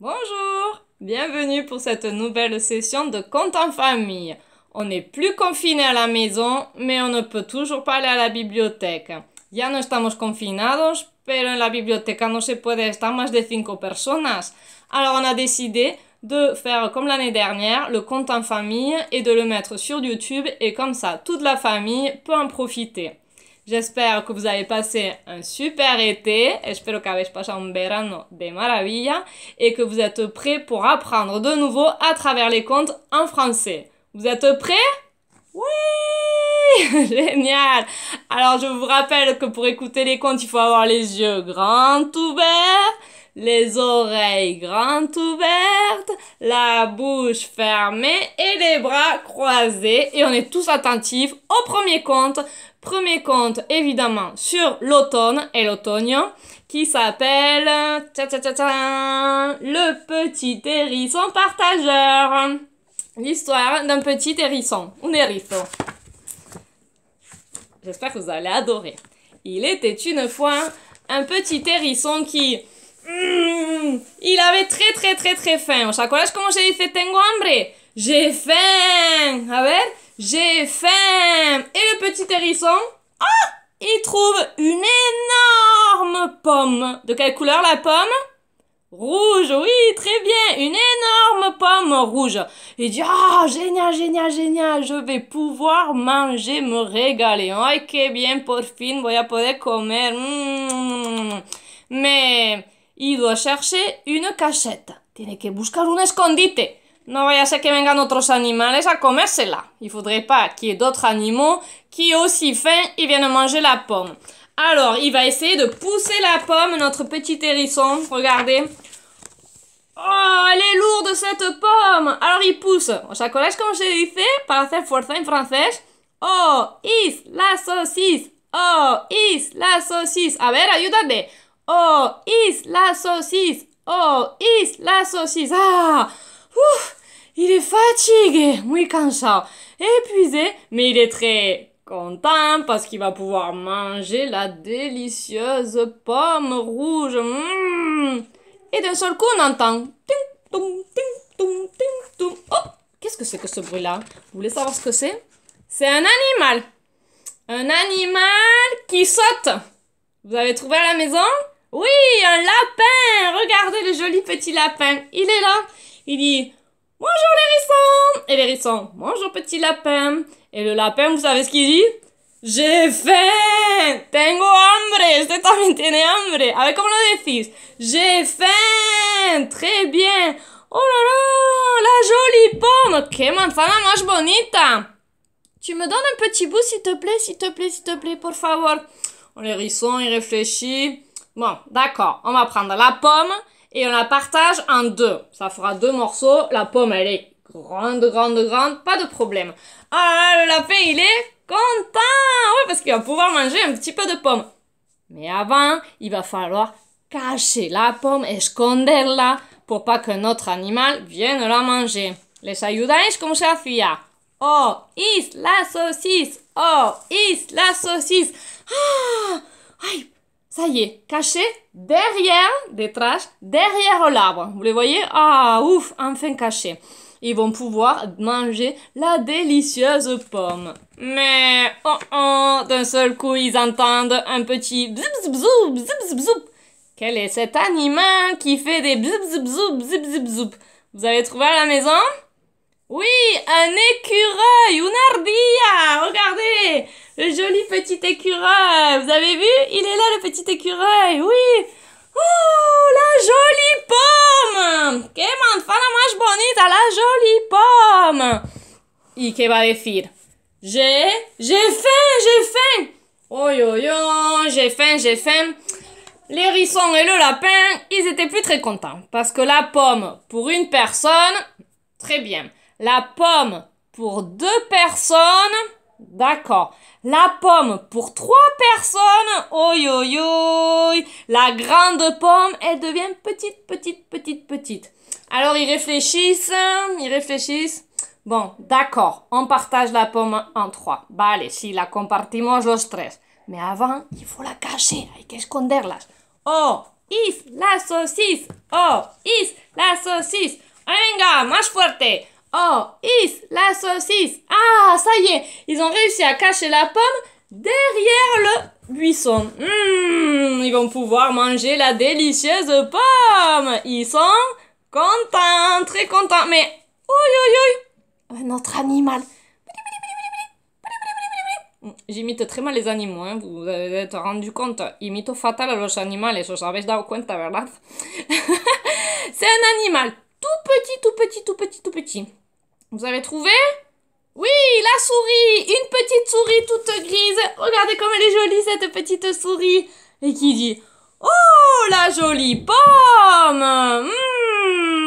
Bonjour, bienvenue pour cette nouvelle session de Compte en famille. On n'est plus confiné à la maison, mais on ne peut toujours pas aller à la bibliothèque. Ya no estamos confinados, pero en la biblioteca no se puede estar más de 5 personas. Alors on a décidé de faire comme l'année dernière, le Compte en famille et de le mettre sur YouTube et comme ça toute la famille peut en profiter. J'espère que vous avez passé un super été. Espero que avez passé un verano de maravilla et que vous êtes prêts pour apprendre de nouveau à travers les contes en français. Vous êtes prêts Oui Génial Alors je vous rappelle que pour écouter les contes, il faut avoir les yeux grands ouverts les oreilles grandes ouvertes, la bouche fermée et les bras croisés. Et on est tous attentifs au premier conte. Premier conte, évidemment, sur l'automne et l'automne, qui s'appelle Le petit hérisson partageur. L'histoire d'un petit hérisson, un hérisson. J'espère que vous allez adorer. Il était une fois un petit hérisson qui Mmh, il avait très très très très faim. vous comment comment je disais « tengo hambre? J'ai faim. A ver, j'ai faim. Et le petit hérisson, ah, il trouve une énorme pomme. De quelle couleur la pomme? Rouge, oui, très bien, une énorme pomme rouge. Il dit, ah, génial, génial, génial, je vais pouvoir manger, me régaler. Oh, que bien, pour fin, voy a poder comer. Mais il doit chercher une cachette. Tiene que buscar un escondite. No vaya a ser que vengan otros animales a comérsela. Il faudrait pas qu'il y ait d'autres animaux qui, aussi faim et viennent manger la pomme. Alors, il va essayer de pousser la pomme, notre petit hérisson. Regardez. Oh, elle est lourde cette pomme. Alors, il pousse. ¿Os acordáis comme se fait Pour faire force en hein, français. Oh, is la saucisse. Oh, is la saucisse. A ver, ayúdate. Oh, is la saucisse Oh, is la saucisse Ah Il est fatigué, muy ça. épuisé, mais il est très content parce qu'il va pouvoir manger la délicieuse pomme rouge. Mmh. Et d'un seul coup, on entend... Oh Qu'est-ce que c'est que ce bruit-là Vous voulez savoir ce que c'est C'est un animal. Un animal qui saute. Vous avez trouvé à la maison oui, un lapin Regardez le joli petit lapin. Il est là. Il dit Bonjour l'hérisson Et l'hérisson Bonjour petit lapin. Et le lapin, vous savez ce qu'il dit J'ai faim Tengo hambre estoy también tiene hambre. Avec ver, lo J'ai faim Très bien Oh là là La jolie pomme Que manzana más bonita Tu me donnes un petit bout, s'il te plaît, s'il te plaît, s'il te plaît, por favor. L'hérisson, il réfléchit. Bon, d'accord. On va prendre la pomme et on la partage en deux. Ça fera deux morceaux. La pomme, elle est grande, grande, grande. Pas de problème. Ah, le lapin, il est content Oui, parce qu'il va pouvoir manger un petit peu de pomme. Mais avant, il va falloir cacher la pomme, et esconderla, pour pas qu'un autre animal vienne la manger. Les ayudáis comme ça, fait Oh, is la saucisse Oh, is la saucisse Ah ça y est, caché derrière des trash, derrière l'arbre. Vous les voyez Ah, ouf, enfin caché. Ils vont pouvoir manger la délicieuse pomme. Mais, oh oh, d'un seul coup, ils entendent un petit bzip bzoup, bzip bzoup. Quel est cet animal qui fait des bzip bzoup, bzip Vous avez trouvé à la maison oui, un écureuil, une ardilla. Regardez, le joli petit écureuil. Vous avez vu Il est là, le petit écureuil. Oui. Oh, la jolie pomme. Que manfana bonite bonita, la jolie pomme. Et que va dire J'ai, j'ai faim, j'ai faim. Oh yo yo, j'ai faim, j'ai faim. Les et le lapin, ils étaient plus très contents parce que la pomme pour une personne, très bien. La pomme pour deux personnes. D'accord. La pomme pour trois personnes. Oi, oi, oi. La grande pomme, elle devient petite, petite, petite, petite. Alors, ils réfléchissent. Ils réfléchissent. Bon, d'accord. On partage la pomme en trois. Vale, si la compartimos los tres. Mais avant, il faut la cacher. Hay que esconderlas. Oh, is la saucisse. Oh, is la saucisse. Venga, más fuerte. Oh, is, la saucisse. Ah, ça y est, ils ont réussi à cacher la pomme derrière le buisson. Hmm, ils vont pouvoir manger la délicieuse pomme. Ils sont contents, très contents. Mais, oi, notre animal. J'imite très mal les animaux, hein, vous vous êtes rendu compte. Imito fatal à los animales, cuenta, verdad? C'est un animal tout petit, tout petit, tout petit, tout petit. Vous avez trouvé Oui, la souris Une petite souris toute grise. Regardez comme elle est jolie, cette petite souris. Et qui dit Oh, la jolie pomme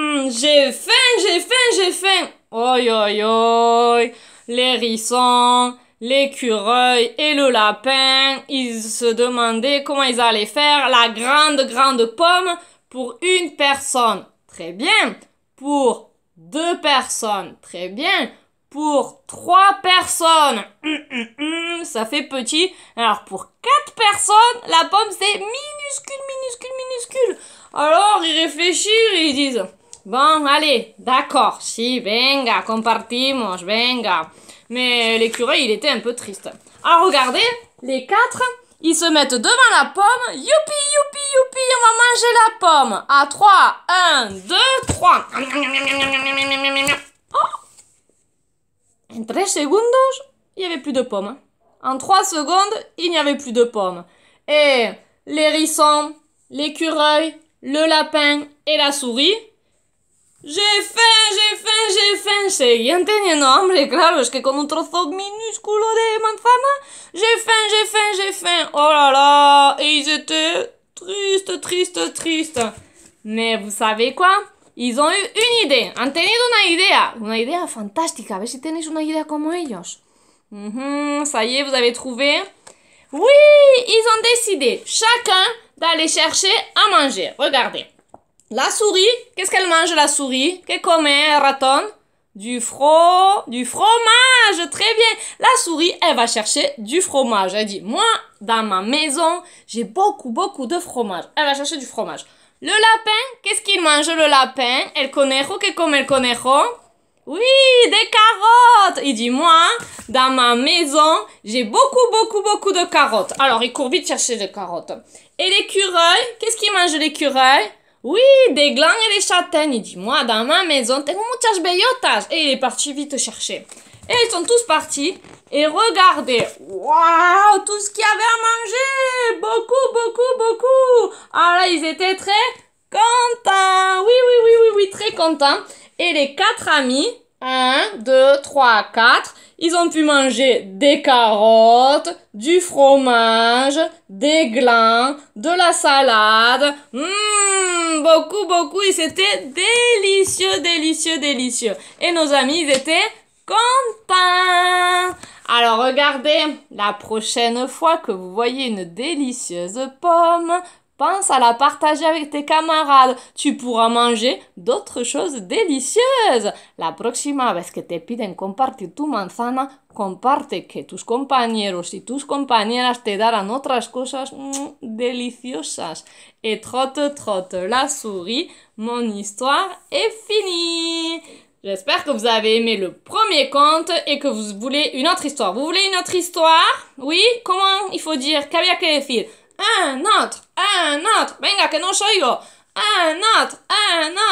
hmm, J'ai faim, j'ai faim, j'ai faim. Oi, oi, oi. L'hérisson, l'écureuil et le lapin, ils se demandaient comment ils allaient faire la grande, grande pomme pour une personne. Très bien. Pour deux personnes. Très bien. Pour trois personnes, hum, hum, hum, ça fait petit. Alors pour quatre personnes, la pomme c'est minuscule, minuscule, minuscule. Alors ils réfléchissent et ils disent, bon, allez, d'accord, si, venga, compartimos, venga. Mais l'écureuil, il était un peu triste. Alors regardez, les quatre, ils se mettent devant la pomme. Youpi, youpi, youpi, on va manger la pomme. À 3, 1, 2, 3. en 3 secondes, il n'y avait plus de pommes. En 3 secondes, il n'y avait plus de pommes. Et l'hérisson, l'écureuil, le lapin et la souris j'ai faim, j'ai faim, j'ai faim. hambre, claro, es que un trozo minúsculo de manzana. J'ai faim, j'ai faim, j'ai faim. Oh là là, et ils étaient tristes, tristes, tristes. Mais vous savez quoi Ils ont eu une idée, han tenido una idea, una idea fantástica. A ver si vous una une idée comme eux. Mhm, ça y est, vous avez trouvé. Oui, ils ont décidé chacun d'aller chercher à manger. Regardez. La souris, qu'est-ce qu'elle mange la souris Qu'est-ce raton Du fro... du fromage, très bien. La souris, elle va chercher du fromage. Elle dit, moi, dans ma maison, j'ai beaucoup, beaucoup de fromage. Elle va chercher du fromage. Le lapin, qu'est-ce qu'il mange le lapin El conejo, que ce el conejo oui, des carottes Il dit, moi, dans ma maison, j'ai beaucoup, beaucoup, beaucoup de carottes. Alors, il court vite chercher des carottes. Et l'écureuil, qu'est-ce qu'il mange l'écureuil oui, des glands et des châtaignes. Il dit, moi, dans ma maison, beaucoup muchas bellotas. Et il est parti vite chercher. Et ils sont tous partis. Et regardez, waouh, tout ce qu'il y avait à manger. Beaucoup, beaucoup, beaucoup. Ah là, ils étaient très contents. Oui, oui, oui, oui, oui, très contents. Et les quatre amis, 1, 2, 3, 4. Ils ont pu manger des carottes, du fromage, des glands, de la salade. Mmh, beaucoup, beaucoup. Et c'était délicieux, délicieux, délicieux. Et nos amis, ils étaient contents. Alors regardez, la prochaine fois que vous voyez une délicieuse pomme, Pense à la partager avec tes camarades. Tu pourras manger d'autres choses délicieuses. La próxima vez que te piden compartir tu manzana, comparte que tus compañeros y tus compañeras te darán otras cosas mm, deliciosas. Et trotte, trotte la souris, mon histoire est finie. J'espère que vous avez aimé le premier conte et que vous voulez une autre histoire. Vous voulez une autre histoire Oui Comment il faut dire ¿Qué que decir un autre, un autre, venga que no soy un autre, un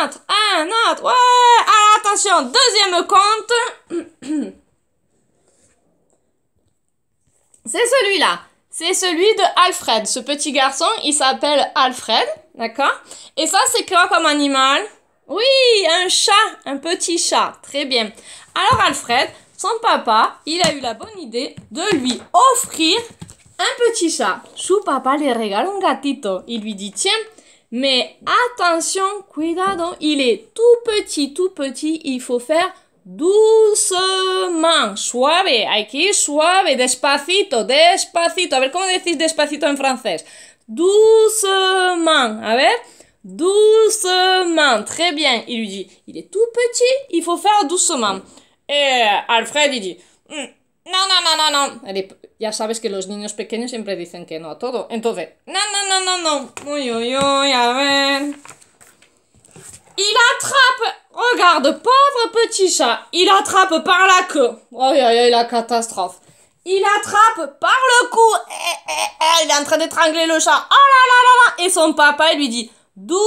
autre, un autre, ouais, alors attention, deuxième compte, c'est celui-là, c'est celui de Alfred, ce petit garçon, il s'appelle Alfred, d'accord, et ça c'est quoi comme animal Oui, un chat, un petit chat, très bien, alors Alfred, son papa, il a eu la bonne idée de lui offrir un petit chat. Su papa lui régale un gatito. Il lui dit tiens, mais attention, cuidado, il est tout petit, tout petit. Il faut faire doucement, suave, qui suave, despacito, despacito. A ver on decís despacito en français. Doucement, a ver. Doucement, très bien. Il lui dit, il est tout petit, il faut faire doucement. Et Alfred, il dit, hmm, non, non, non, non, non ya sabes que los niños pequeños siempre dicen que no a todo. Entonces, no, no, no, no, no. Uy, uy, uy, a ver. Il attrape Regarde, pauvre petit chat, il attrape par la queue. Aïe, aïe, aïe, la catastrophe. Il attrape par le cou. Eh, eh, eh il est en train d'étrangler le chat. Oh là là là là. Et son papa, il lui dit, doucement,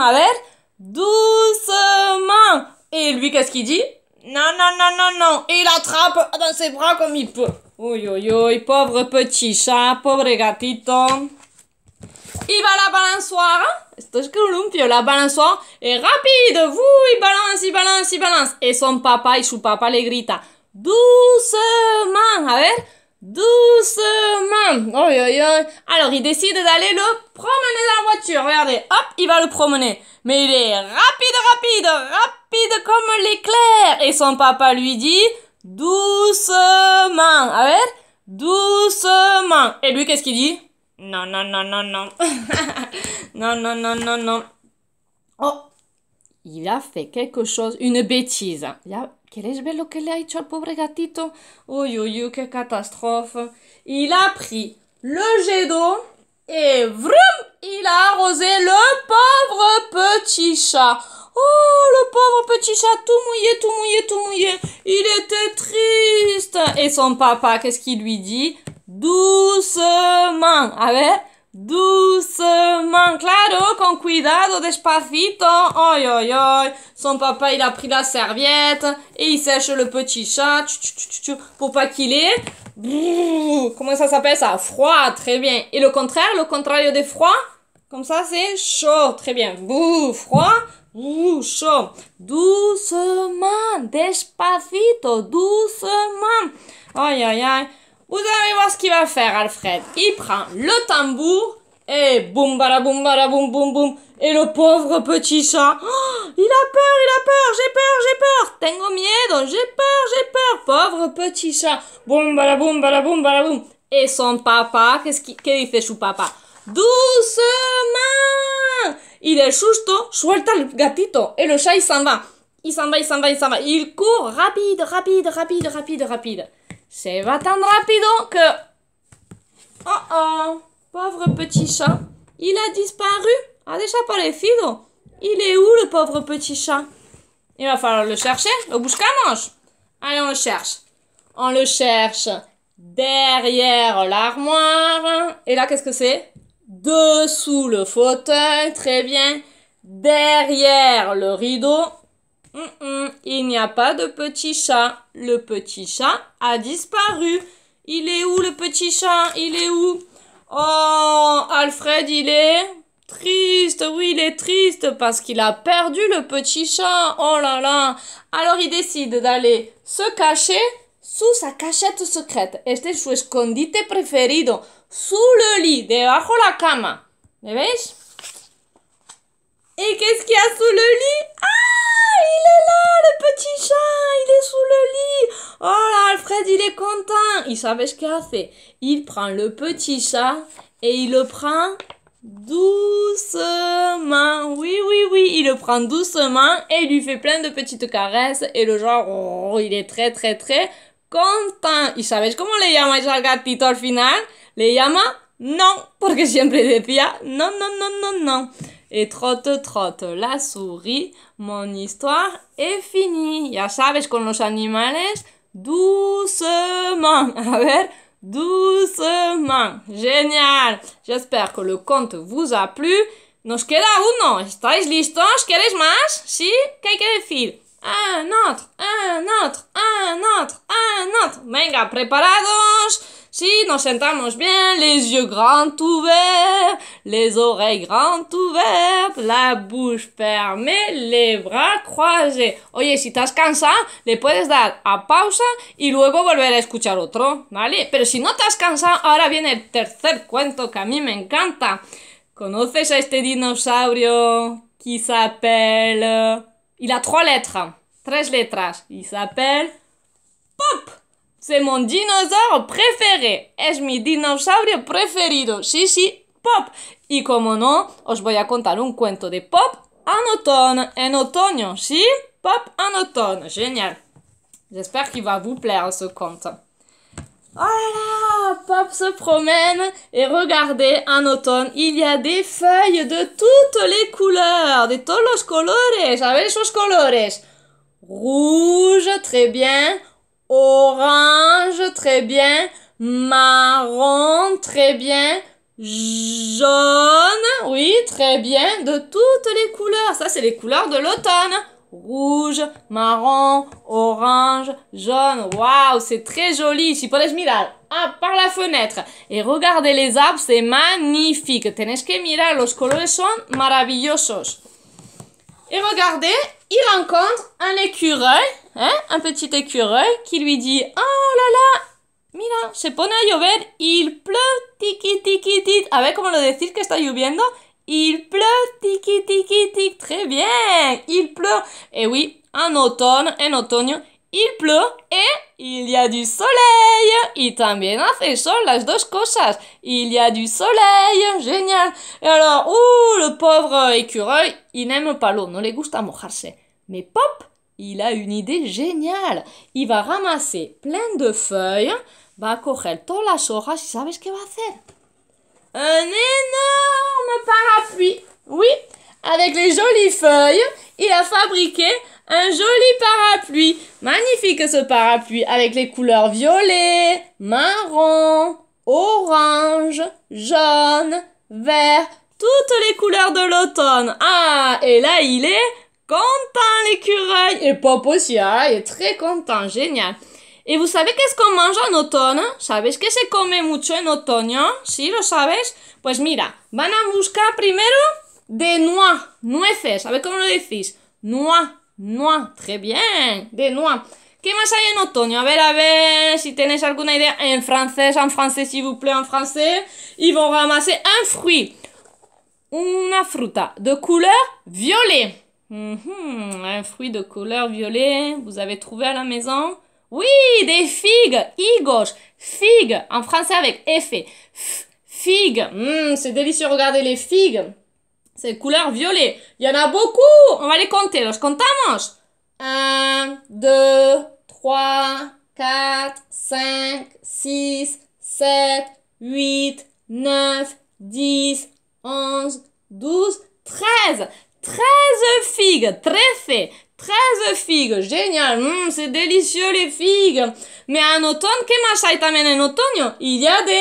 a ver, doucement. Et lui, qu'est-ce qu'il dit non, non, non, non, non. Il attrape dans ses bras comme il peut. Oui, oui, oui, pauvre petit chat, pauvre gatito. Il va la balançoire. l'on la balançoire Et rapide. Vous, il balance, il balance, il balance. Et son papa, et son papa le grita. Doucement, a ver. Doucement. Alors, il décide d'aller le promener dans la voiture. Regardez, hop, il va le promener. Mais il est rapide, rapide, rapide rapide comme l'éclair. Et son papa lui dit doucement. A ah ver, doucement. Et lui, qu'est-ce qu'il dit Non, non, non, non, non. non, non, non, non, non. Oh, il a fait quelque chose, une bêtise. Il a... Quel est belle que le ha hecho pauvre gatito? Oh, yo, yo, quelle catastrophe. Il a pris le jet d'eau et vroom, il a arrosé le pauvre petit chat. Oh, le pauvre petit chat, tout mouillé, tout mouillé, tout mouillé. Il était triste. Et son papa, qu'est-ce qu'il lui dit Doucement, ben, Doucement, claro, con cuidado, despacito. Oi, oi, oi. Son papa, il a pris la serviette et il sèche le petit chat pour pas qu'il ait. Comment ça s'appelle ça Froid, très bien. Et le contraire, le contraire des froid Comme ça, c'est chaud, très bien. Bouh, froid, bouh, chaud. Doucement, despacito, doucement. Aïe, aïe, aïe. Vous allez voir ce qu'il va faire, Alfred. Il prend le tambour et boum, bala, boum, boum, boum, boum. Et le pauvre petit chat, oh, il a peur, il a peur, j'ai peur, j'ai peur. Tengo miedo, j'ai peur, j'ai peur. Pauvre petit chat. Boum, la boum, bala, boum, boum. Et son papa, qu'est-ce qu'il qu fait, son papa Doucement Il est Il suelta le gatito. Et le chat, il s'en va. Il s'en va, il s'en va, il s'en va. Il court rapide, rapide, rapide, rapide, rapide. C'est va ten rapido que... Oh oh, pauvre petit chat. Il a disparu. Ah, déjà les desaparecido. Il est où le pauvre petit chat Il va falloir le chercher. Au mange. Allez, on le cherche. On le cherche derrière l'armoire. Et là, qu'est-ce que c'est Dessous le fauteuil. Très bien. Derrière le rideau. Il n'y a pas de petit chat. Le petit chat a disparu. Il est où le petit chat Il est où Oh, Alfred, il est triste. Oui, il est triste parce qu'il a perdu le petit chat. Oh là là. Alors il décide d'aller se cacher sous sa cachette secrète. Este es su escondite preferido. Sous le lit, debajo la cama. ¿Me Et qu'est-ce qu'il y a sous le lit ah il est là, le petit chat, il est sous le lit. Oh là, Alfred, il est content. Il savait ce qu'il a fait. Il prend le petit chat et il le prend doucement. Oui, oui, oui, il le prend doucement et lui fait plein de petites caresses. Et le genre, oh, il est très, très, très content. Il savait comment le llama le gatito au final? Le llama no, porque siempre decía non, non, non, non, non. Et trotte, trotte la souris, mon histoire est finie. Ya sabes, con los animales, doucement. A ver, doucement. Génial. J'espère que le conte vous a plu. Nos queda uno. ¿Estáis listos? ¿Queréis más? Si? Que hay que decir? un ah, otro, un ah, otro, un ah, otro, un otro. Venga, preparados. Si nos sentamos bien, les yeux grands ouverts, les oreilles grandes ouvertes, la bouche fermée, les bras croisés. Oye, si estás cansado, le puedes dar a pausa y luego volver a escuchar otro, ¿vale? Pero si no te has cansado, ahora viene el tercer cuento que a mí me encanta. ¿Conoces a este dinosaurio Quizá se Il a trois lettres. Hein. Trois lettres. Il s'appelle Pop. C'est mon dinosaure préféré. Es mi dinosaurio preferido. si, Pop. Y comme no, os voy a contar un cuento de Pop en automne. En otoño. si Pop en automne. Génial. J'espère qu'il va vous plaire ce conte. Oh là là, Pop se promène et regardez, en automne, il y a des feuilles de toutes les couleurs, de tous los colores, avec choses colores. Rouge, très bien. Orange, très bien. Marron, très bien. Jaune, oui, très bien. De toutes les couleurs. Ça, c'est les couleurs de l'automne rouge, marron, orange, jaune. Waouh, c'est très joli. si pouvez mirar ah, par la fenêtre. Et regardez les arbres, c'est magnifique. Tenez que mirar, los colores sont maravillosos. Et regardez, il rencontre un écureuil, hein, un petit écureuil qui lui dit Oh là là, mira, se pone a llover, il pleut, tiki tiki tit. A ver comment lo decir que está lloviendo. Il pleut, tiki tiki tic, très bien, il pleut. Et eh oui, en automne, en automne, il pleut et il y a du soleil. Il también hace sol, las dos cosas. Il y a du soleil, génial. Et alors, ouh, le pauvre écureuil, il n'aime pas l'eau, no le gusta mojarse. Mais pop, il a une idée géniale. Il va ramasser plein de feuilles, va bah, coger todas las hojas savez ce qu'il va faire un énorme parapluie. Oui, avec les jolies feuilles, il a fabriqué un joli parapluie. Magnifique ce parapluie avec les couleurs violet, marron, orange, jaune, vert, toutes les couleurs de l'automne. Ah, et là il est content l'écureuil. Et il est très content, génial. Y vos qué es como mange en otoño? ¿Sabes que se come mucho en otoño? ¿Sí lo sabes? Pues mira, van a buscar primero de noix, nueces. A cómo lo decís. Noix, noix. Très bien. De noix. ¿Qué más hay en otoño? A ver, a ver si tenéis alguna idea. En francés, en francés, s'il vous plaît, en francés. Y van a ramasser un fruit. Una fruta de color violet. un fruit de color violet. Vous avez trouvé en la maison Oui, des figues, higos, figues, en français avec effet Figues, mmh, hum, c'est délicieux, regardez les figues. C'est couleur violet. Il y en a beaucoup. On va les compter. Los contamos. 1, 2, 3, 4, 5, 6, 7, 8, 9, 10, 11, 12, 13. 13 figues. 13. 13 figues, génial, hum, c'est délicieux les figues. Mais en automne, que más hay en automne Il y a des,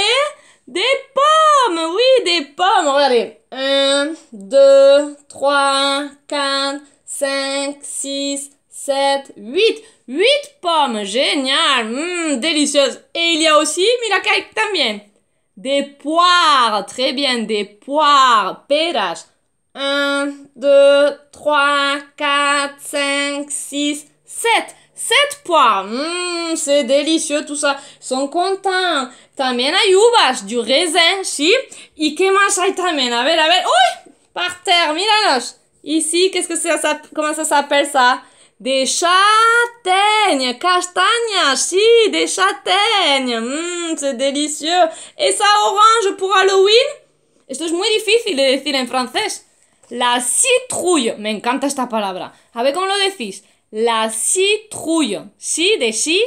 des pommes, oui, des pommes. Regardez, 1, 2, 3, 4, 5, 6, 7, 8. 8 pommes, génial, mmh, délicieuse. Et il y a aussi, Mirakai, que des poires, très bien, des poires, peras. 1, 2, 3, 4, 5, 6, 7. 7 points Mmh, c'est délicieux tout ça. Ils sont contents. También hay uvas, du raisin, si. Y qué más hay A ver, a ver. Par terre, míralos. Ici, qu'est-ce que c'est ça, comment ça s'appelle ça? Des châtaignes, castagnes, si, des châtaignes. Mmh, c'est délicieux. Et ça orange pour Halloween? Esto es muy difícil de decir en français. La citrouille. Me encanta esta palabra. A ver cómo lo decís. La citrouille. Sí de sí,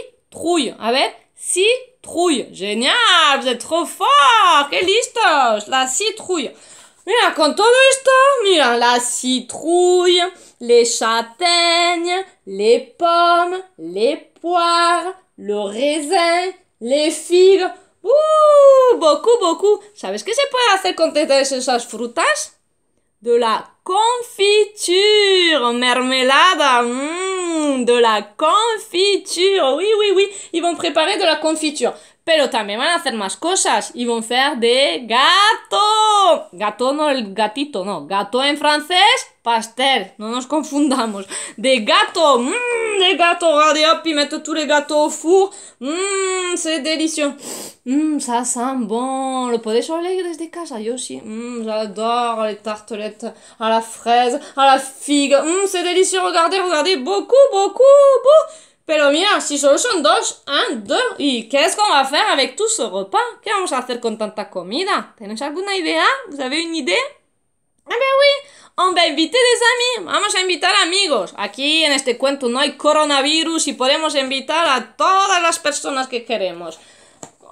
A ver, citrouille. Genial, de pues trop fort. ¡Qué listos! La citrouille. Mira, con todo esto, mira, la citrouille, les châtaignes, les pommes, les poires, le raisin, les figues. ¡Uh! Beaucoup, beaucoup. ¿Sabes qué se puede hacer con todas esas frutas? de la confiture, mermelada, hmm, de la confiture, oui, oui, oui, ils vont préparer de la confiture. Pero también van a hacer más cosas y van a hacer de gato. Gato no el gatito, no. Gato en francés, pastel. No nos confundamos. De gato. Mmm, de gato. Regardez, hop, y meto todos los gatos au four. Mmm, c'est delicioso, Mmm, ça sent bon. Lo podéis oler desde casa, yo sí. Mmm, j'adore les tartelettes a la fraise, a la figue. Mmm, c'est délicieux. Regardez, regardez. Beaucoup, mucho, beaucoup. Pero mira, si solo son dos, ah, ¿Y qué es como hacer avec tu ¿Qué vamos a hacer con tanta comida? ¿Tenéis alguna idea? ¿Vous una idea? Ah, ben oui, on va inviter des amis, vamos a invitar amigos. Aquí en este cuento no hay coronavirus y podemos invitar a todas las personas que queremos.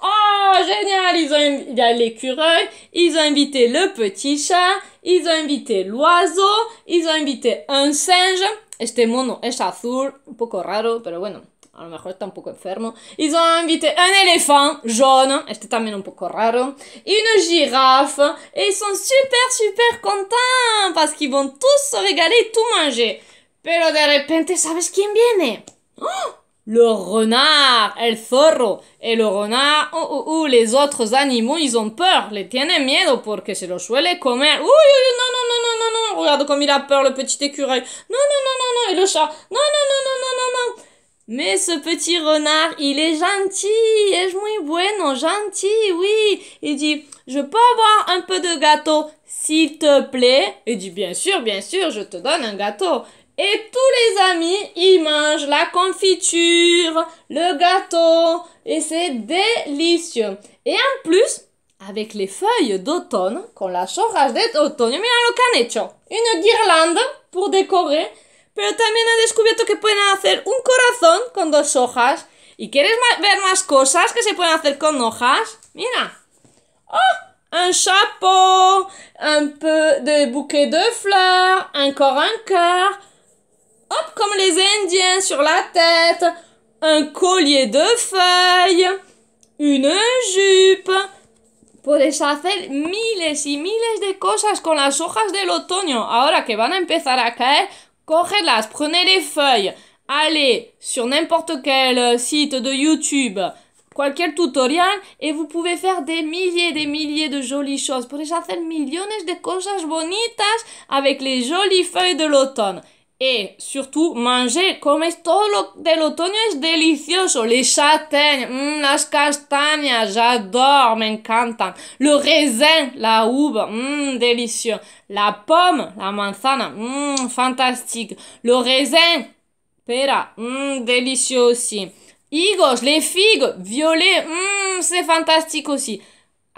Oh, génial, ils ont, il y a l'écureuil, ils ont invité le petit chat, ils ont invité l'oiseau, ils ont invité un singe. Este mono es azul, un poco raro, pero bueno, a lo mejor está un poco enfermo. Ils ont invité un éléphant jaune, este también un poco raro, une girafe, et ils sont super, super contents parce qu'ils vont tous se régaler et tout manger. Pero de repente, ¿sabes quién viene? ¡Oh! le renard, el zorro, et le renard, ou oh, oh, oh, les autres animaux, ils ont peur, les tiennent miedo porque se los suele comer. Ouh, non, non, non, non, non, non, regarde comme il a peur, le petit écureuil. Non, non, non, non, non, et le chat. Non, non, non, non, non, non, non. Mais ce petit renard, il est gentil, es muy bueno, gentil, oui. Il dit, je peux avoir un peu de gâteau, s'il te plaît? Il dit, bien sûr, bien sûr, je te donne un gâteau. Et tous les amis, ils mangent la confiture, le gâteau, et c'est délicieux. Et en plus, avec les feuilles d'automne, qu'on hojas d'automne, mira lo fait une guirlande pour décorer, pero también han descubierto que pueden hacer un corazón con dos hojas. ¿Y quieres ver más cosas que se pueden hacer con hojas? Mira. ¡Oh! un chapeau, un peu de bouquet de fleurs, encore un cœur, comme les Indiens sur la tête, un collier de feuilles, une jupe. les milliers miles y miles de choses con las hojas de l'automne. Ahora que van a empezar a caer, cógelas, prenez les feuilles. Allez sur n'importe quel euh, site de YouTube, cualquier tutorial, et vous pouvez faire des milliers et des milliers de jolies choses. faire des millions de choses bonitas avec les jolies feuilles de l'automne. Et surtout, manger, comme c'est tout de l'automne c'est délicieux Les châtaignes, mm, les les j'adore, m'encantan. Le raisin, la hoube, mmm, délicieux. La pomme, la manzana, mmm, fantastique. Le raisin, pera, mmm, délicieux aussi. les figues, violet, mmm, c'est fantastique aussi.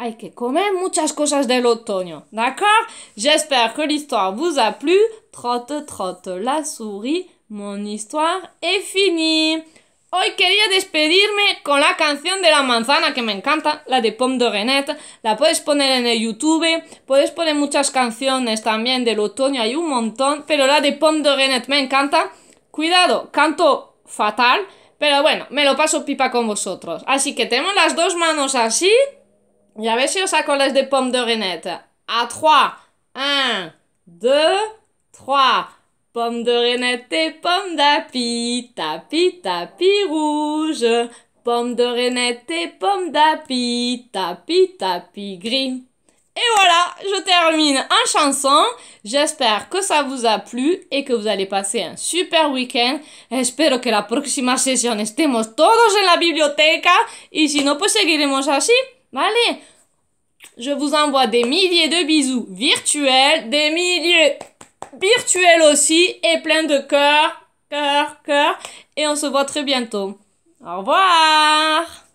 hay que comer muchas cosas del otoño, ¿d'accord? J'espère que l'histoire vous a plu. Trotte, trotte la souris, mon histoire est finie. Hoy quería despedirme con la canción de la manzana que me encanta, la de Pomme de Renet. La puedes poner en el YouTube, puedes poner muchas canciones también del otoño, hay un montón, pero la de Pomme de Renet me encanta. Cuidado, canto fatal, pero bueno, me lo paso pipa con vosotros. Así que tenemos las dos manos así. y avait sur ako collège de pommes de rennet À 3, 1, 2, 3. Pommes de renette et pommes d'api, tapis, tapis rouge. Pommes de rennet et pommes d'api, tapis, tapis gris. Et voilà, je termine en chanson. J'espère que ça vous a plu et que vous allez passer un super week-end. Espero que la próxima sesión estemos todos en la biblioteca y si no, pues seguiremos así allez, je vous envoie des milliers de bisous virtuels, des milliers virtuels aussi, et plein de cœurs, cœurs, cœur. Et on se voit très bientôt. Au revoir